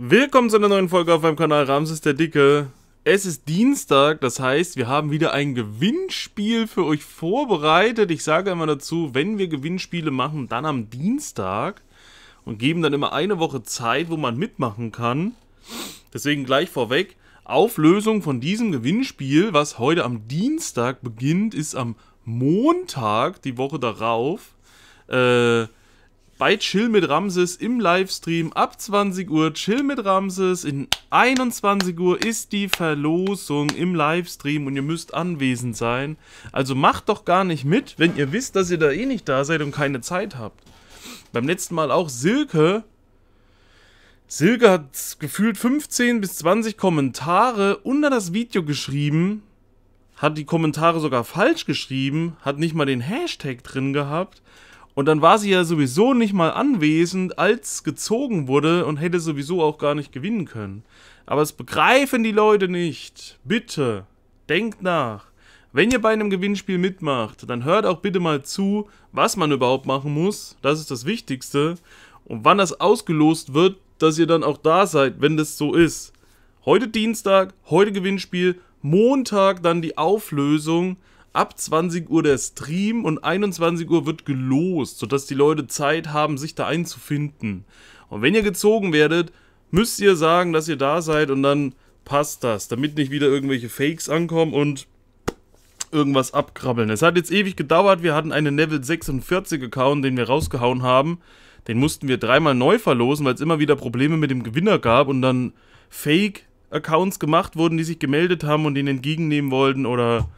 Willkommen zu einer neuen Folge auf meinem Kanal Ramses der Dicke. Es ist Dienstag, das heißt, wir haben wieder ein Gewinnspiel für euch vorbereitet. Ich sage immer dazu, wenn wir Gewinnspiele machen, dann am Dienstag und geben dann immer eine Woche Zeit, wo man mitmachen kann. Deswegen gleich vorweg, Auflösung von diesem Gewinnspiel, was heute am Dienstag beginnt, ist am Montag, die Woche darauf. Äh, bei Chill mit Ramses im Livestream ab 20 Uhr. Chill mit Ramses in 21 Uhr ist die Verlosung im Livestream und ihr müsst anwesend sein. Also macht doch gar nicht mit, wenn ihr wisst, dass ihr da eh nicht da seid und keine Zeit habt. Beim letzten Mal auch Silke. Silke hat gefühlt 15 bis 20 Kommentare unter das Video geschrieben, hat die Kommentare sogar falsch geschrieben, hat nicht mal den Hashtag drin gehabt und dann war sie ja sowieso nicht mal anwesend, als gezogen wurde und hätte sowieso auch gar nicht gewinnen können. Aber es begreifen die Leute nicht. Bitte, denkt nach. Wenn ihr bei einem Gewinnspiel mitmacht, dann hört auch bitte mal zu, was man überhaupt machen muss. Das ist das Wichtigste. Und wann das ausgelost wird, dass ihr dann auch da seid, wenn das so ist. Heute Dienstag, heute Gewinnspiel, Montag dann die Auflösung ab 20 Uhr der Stream und 21 Uhr wird gelost, sodass die Leute Zeit haben, sich da einzufinden. Und wenn ihr gezogen werdet, müsst ihr sagen, dass ihr da seid und dann passt das, damit nicht wieder irgendwelche Fakes ankommen und irgendwas abkrabbeln. Es hat jetzt ewig gedauert, wir hatten einen Level 46 Account, den wir rausgehauen haben. Den mussten wir dreimal neu verlosen, weil es immer wieder Probleme mit dem Gewinner gab und dann Fake Accounts gemacht wurden, die sich gemeldet haben und den entgegennehmen wollten oder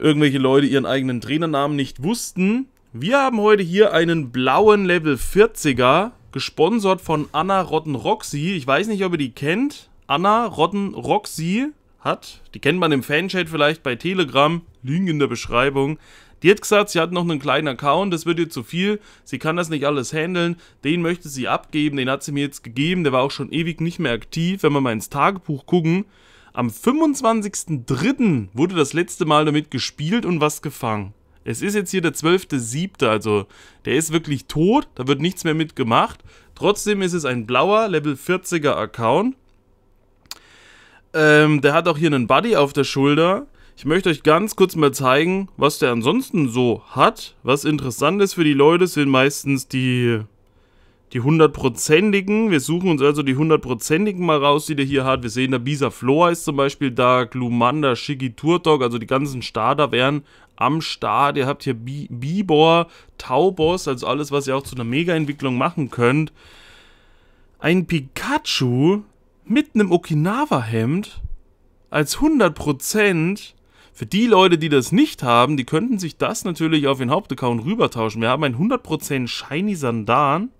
irgendwelche Leute ihren eigenen Trainernamen nicht wussten. Wir haben heute hier einen blauen Level 40er, gesponsert von Anna Rottenroxy. Ich weiß nicht, ob ihr die kennt. Anna Rottenroxy hat, die kennt man im Fanchat vielleicht bei Telegram, Link in der Beschreibung. Die hat gesagt, sie hat noch einen kleinen Account, das wird ihr zu viel, sie kann das nicht alles handeln, den möchte sie abgeben, den hat sie mir jetzt gegeben, der war auch schon ewig nicht mehr aktiv, wenn wir mal ins Tagebuch gucken, am 25.03. wurde das letzte Mal damit gespielt und was gefangen. Es ist jetzt hier der 12.07., also der ist wirklich tot, da wird nichts mehr mitgemacht. Trotzdem ist es ein blauer Level 40er Account. Ähm, der hat auch hier einen Buddy auf der Schulter. Ich möchte euch ganz kurz mal zeigen, was der ansonsten so hat. Was interessant ist für die Leute, sind meistens die die hundertprozentigen. Wir suchen uns also die hundertprozentigen mal raus, die der hier hat. Wir sehen, der Bisa Floor ist zum Beispiel da, Glumanda, Shiggy, Turtok, also die ganzen Starter wären am Start. Ihr habt hier Bibor, Taubos, also alles, was ihr auch zu einer Mega-Entwicklung machen könnt. Ein Pikachu mit einem Okinawa-Hemd als 100%. Für die Leute, die das nicht haben, die könnten sich das natürlich auf den Hauptaccount rübertauschen. Wir haben ein 100% Shiny Sandan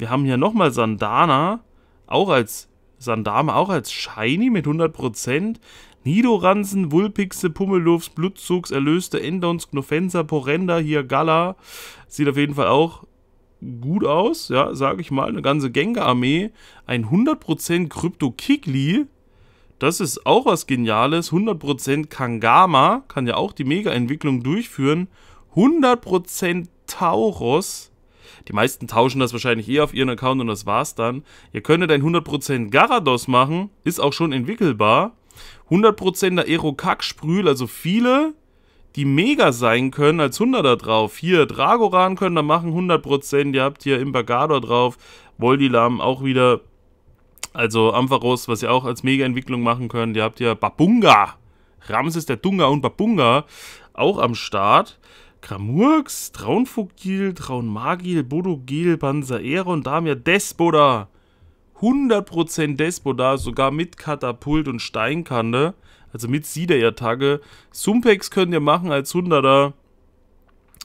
wir haben hier nochmal Sandana, auch als Sandama, auch als Shiny mit 100%. Nidoranzen, Wulpixe, Pummelwurfs, Blutzugs, Erlöste, Endons, Knofenser, Porenda, hier Gala. Sieht auf jeden Fall auch gut aus, ja, sag ich mal. Eine ganze Gengar-Armee. Ein 100% Krypto-Kigli. Das ist auch was Geniales. 100% Kangama. Kann ja auch die Mega-Entwicklung durchführen. 100% Tauros. Die meisten tauschen das wahrscheinlich eh auf ihren Account und das war's dann. Ihr könntet ein 100% Garados machen, ist auch schon entwickelbar. 100%er Aero-Kack-Sprühl, also viele, die mega sein können als 100er drauf. Hier, Dragoran können da machen 100%, ihr habt hier Impergador drauf, Voldilam auch wieder, also Ampharos, was ihr auch als Mega-Entwicklung machen könnt. Ihr habt hier Babunga, Ramses der Dunga und Babunga auch am Start. Kramurks, Traunfugil, Traunmagil, Bodogil, Panzereron, Damia, Despoda. 100% Despoda, sogar mit Katapult und Steinkante. Also mit Siederjattacke. Sumpex könnt ihr machen als Hunderter.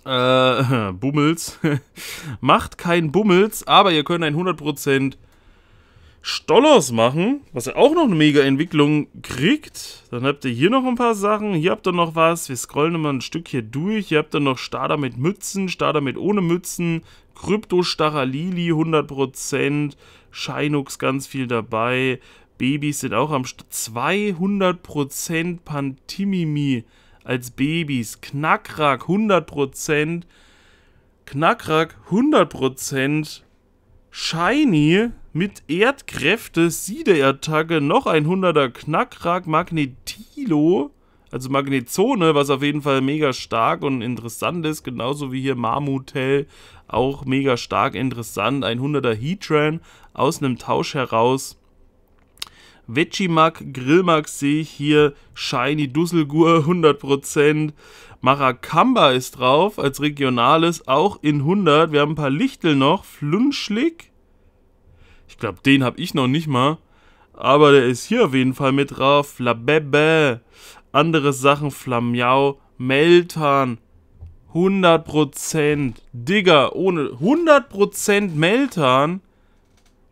Äh, Bummels. Macht kein Bummels, aber ihr könnt ein 100% Stollers machen, was ja auch noch eine mega Entwicklung kriegt. Dann habt ihr hier noch ein paar Sachen. Hier habt ihr noch was. Wir scrollen immer ein Stück hier durch. Hier habt ihr noch Starter mit Mützen, Starter mit ohne Mützen, Krypto-Stacher Lili 100%, Shinux ganz viel dabei. Babys sind auch am St 200% Pantimimi als Babys. Knackrack 100%. Knackrack 100%. Shiny mit Erdkräfte, Siedeattacke, noch ein 100er Knackrack, Magnetilo, also Magnetzone, was auf jeden Fall mega stark und interessant ist, genauso wie hier Marmutel, auch mega stark interessant, ein 100er Heatran aus einem Tausch heraus. Veggie-Mug, grill Grillmark sehe ich hier, Shiny Dusselgur 100%, Maracamba ist drauf als regionales, auch in 100. Wir haben ein paar Lichtel noch, Flunschlick, ich glaube den habe ich noch nicht mal, aber der ist hier auf jeden Fall mit drauf, Flabebe, andere Sachen, Flamjau, Meltan, 100%, Digga, ohne 100% Meltan,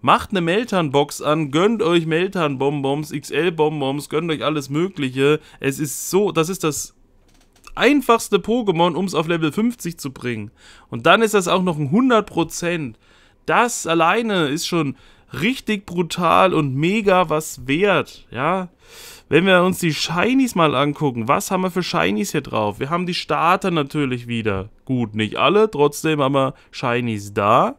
Macht eine meltan box an, gönnt euch meltan bonbons XL-Bonbons, gönnt euch alles Mögliche. Es ist so, das ist das einfachste Pokémon, um es auf Level 50 zu bringen. Und dann ist das auch noch ein 100%. Das alleine ist schon richtig brutal und mega was wert, ja. Wenn wir uns die Shinies mal angucken, was haben wir für Shinies hier drauf? Wir haben die Starter natürlich wieder. Gut, nicht alle, trotzdem haben wir Shinies da.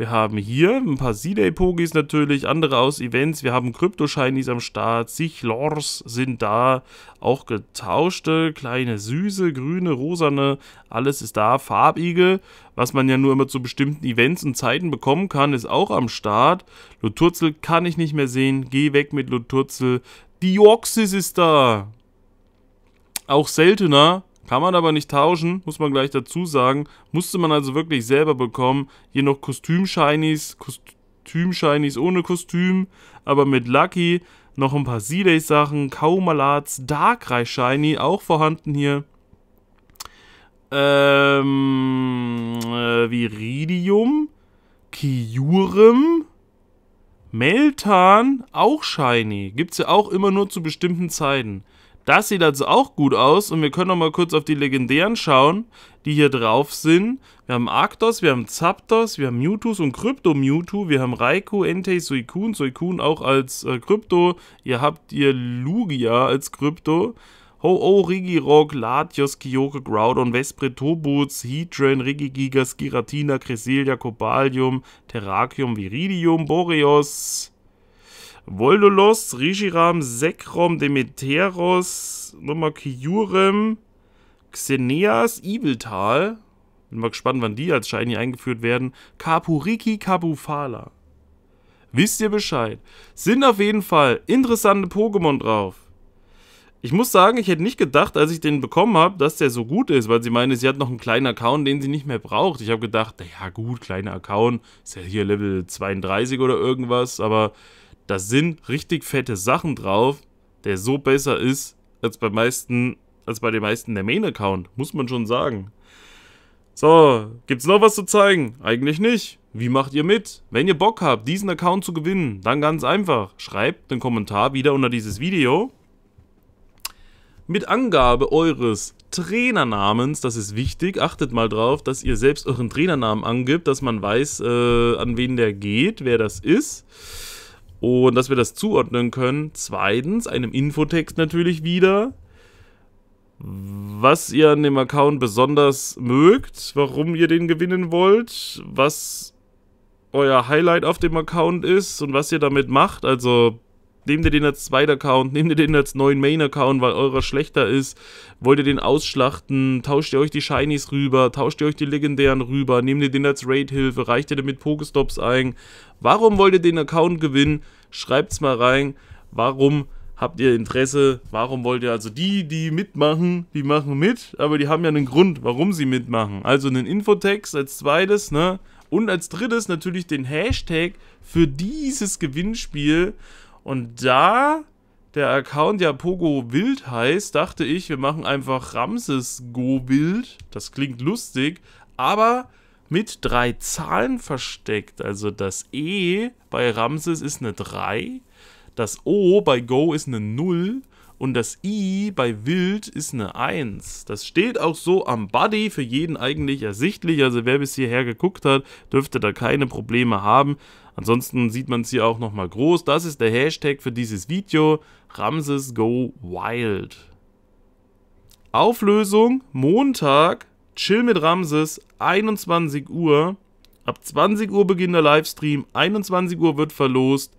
Wir haben hier ein paar C-Day-Pogis natürlich, andere aus Events. Wir haben Kryptoshinies am Start, zig Lors sind da, auch getauschte, kleine süße, grüne, rosane, alles ist da. Farbigel, was man ja nur immer zu bestimmten Events und Zeiten bekommen kann, ist auch am Start. Luturzel kann ich nicht mehr sehen, geh weg mit Luturzel. Dioxis ist da. Auch seltener, kann man aber nicht tauschen, muss man gleich dazu sagen. Musste man also wirklich selber bekommen. Hier noch Kostüm-Shinies, Kostüm-Shinies ohne Kostüm, aber mit Lucky. Noch ein paar Seeday-Sachen, Kaumalats, Darkrai-Shiny, auch vorhanden hier. Ähm, äh, Viridium, Kiurem, Meltan, auch Shiny. Gibt's ja auch immer nur zu bestimmten Zeiten. Das sieht also auch gut aus und wir können noch mal kurz auf die Legendären schauen, die hier drauf sind. Wir haben Arctos, wir haben Zapdos, wir haben Mewtwo und Krypto Mewtwo, wir haben Raikou, Entei, Suicune, Suicune auch als äh, Krypto. Ihr habt ihr Lugia als Krypto. Ho-Oh, Rigirok, Latios, Kyogre, Groudon, Vesprit, Tobuts, Heatran, Rigigigas, Giratina, Cresselia, Cobalium, Terrakium, Viridium, Boreos, Voldolos, Rishiram, Sekrom, Demeteros, nochmal Kyurem, Xeneas, Ibeltal. Bin mal gespannt, wann die als Shiny eingeführt werden. Kapuriki Kabufala. Wisst ihr Bescheid? Sind auf jeden Fall interessante Pokémon drauf. Ich muss sagen, ich hätte nicht gedacht, als ich den bekommen habe, dass der so gut ist, weil sie meinte, sie hat noch einen kleinen Account, den sie nicht mehr braucht. Ich habe gedacht, naja gut, kleiner Account, ist ja hier Level 32 oder irgendwas, aber da sind richtig fette Sachen drauf, der so besser ist als bei meisten, als bei den meisten der Main-Account, muss man schon sagen. So, gibt's noch was zu zeigen? Eigentlich nicht. Wie macht ihr mit? Wenn ihr Bock habt, diesen Account zu gewinnen, dann ganz einfach. Schreibt einen Kommentar wieder unter dieses Video. Mit Angabe eures Trainernamens, das ist wichtig, achtet mal drauf, dass ihr selbst euren Trainernamen angibt, dass man weiß, äh, an wen der geht, wer das ist und dass wir das zuordnen können. Zweitens einem Infotext natürlich wieder, was ihr an dem Account besonders mögt, warum ihr den gewinnen wollt, was euer Highlight auf dem Account ist und was ihr damit macht. Also Nehmt ihr den als zweiten Account, nehmt ihr den als neuen Main-Account, weil eurer schlechter ist. Wollt ihr den ausschlachten, tauscht ihr euch die Shinies rüber, tauscht ihr euch die Legendären rüber, nehmt ihr den als Raid-Hilfe, reicht ihr damit Pokestops ein. Warum wollt ihr den Account gewinnen? Schreibt's mal rein. Warum habt ihr Interesse? Warum wollt ihr also die, die mitmachen, die machen mit, aber die haben ja einen Grund, warum sie mitmachen. Also einen Infotext als zweites, ne? Und als drittes natürlich den Hashtag für dieses Gewinnspiel. Und da der Account ja Pogo Wild heißt, dachte ich, wir machen einfach Ramses Go Wild. Das klingt lustig, aber mit drei Zahlen versteckt. Also das E bei Ramses ist eine 3, das O bei Go ist eine 0 und das I bei wild ist eine 1. Das steht auch so am Buddy für jeden eigentlich ersichtlich. Also wer bis hierher geguckt hat, dürfte da keine Probleme haben. Ansonsten sieht man es hier auch nochmal groß. Das ist der Hashtag für dieses Video. Ramses Go Wild. Auflösung Montag, Chill mit Ramses, 21 Uhr. Ab 20 Uhr beginnt der Livestream, 21 Uhr wird verlost.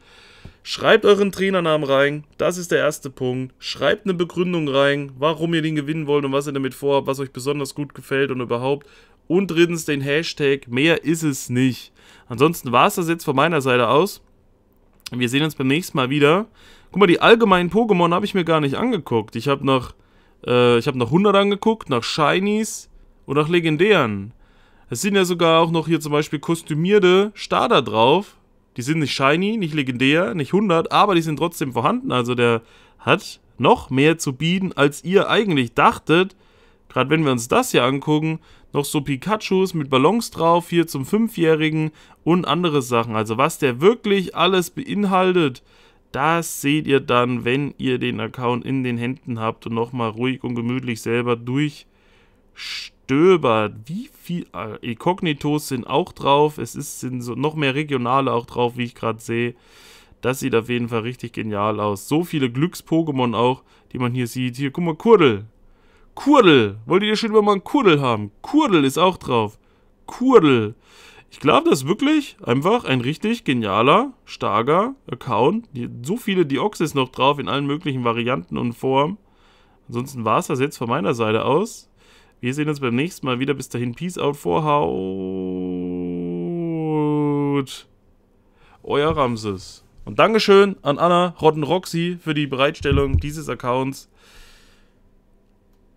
Schreibt euren Trainernamen rein. Das ist der erste Punkt. Schreibt eine Begründung rein, warum ihr den gewinnen wollt und was ihr damit vorhabt, was euch besonders gut gefällt und überhaupt. Und drittens den Hashtag. Mehr ist es nicht. Ansonsten war es das jetzt von meiner Seite aus. Wir sehen uns beim nächsten Mal wieder. Guck mal, die allgemeinen Pokémon habe ich mir gar nicht angeguckt. Ich habe noch, äh, hab nach 100 angeguckt, nach Shinies und nach Legendären. Es sind ja sogar auch noch hier zum Beispiel kostümierte Starter drauf. Die sind nicht shiny, nicht legendär, nicht 100, aber die sind trotzdem vorhanden. Also der hat noch mehr zu bieten, als ihr eigentlich dachtet. Gerade wenn wir uns das hier angucken, noch so Pikachus mit Ballons drauf, hier zum Fünfjährigen und andere Sachen. Also was der wirklich alles beinhaltet, das seht ihr dann, wenn ihr den Account in den Händen habt und nochmal ruhig und gemütlich selber durchsteht gestöbert. Wie viel. Äh, Incognitos sind auch drauf. Es ist, sind so noch mehr regionale auch drauf, wie ich gerade sehe. Das sieht auf jeden Fall richtig genial aus. So viele Glücks-Pokémon auch, die man hier sieht. Hier, guck mal, Kurdel. Kurdel. Wollt ihr schon immer mal einen Kurdel haben? Kurdel ist auch drauf. Kurdel. Ich glaube, das ist wirklich einfach ein richtig genialer, starker Account. So viele Deoxys noch drauf in allen möglichen Varianten und Formen. Ansonsten war es das jetzt von meiner Seite aus. Wir sehen uns beim nächsten Mal wieder. Bis dahin, Peace out, Vorhaut. Euer Ramses. Und Dankeschön an Anna Rottenroxy für die Bereitstellung dieses Accounts.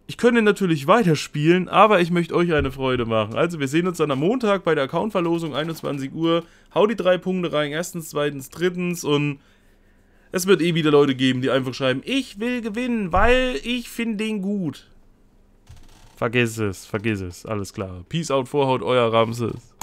Ich könnte natürlich weiterspielen, aber ich möchte euch eine Freude machen. Also wir sehen uns dann am Montag bei der Accountverlosung, 21 Uhr. Hau die drei Punkte rein, erstens, zweitens, drittens und es wird eh wieder Leute geben, die einfach schreiben, ich will gewinnen, weil ich finde den gut. Vergiss es, vergiss es. Alles klar. Peace out, Vorhaut, euer Ramses.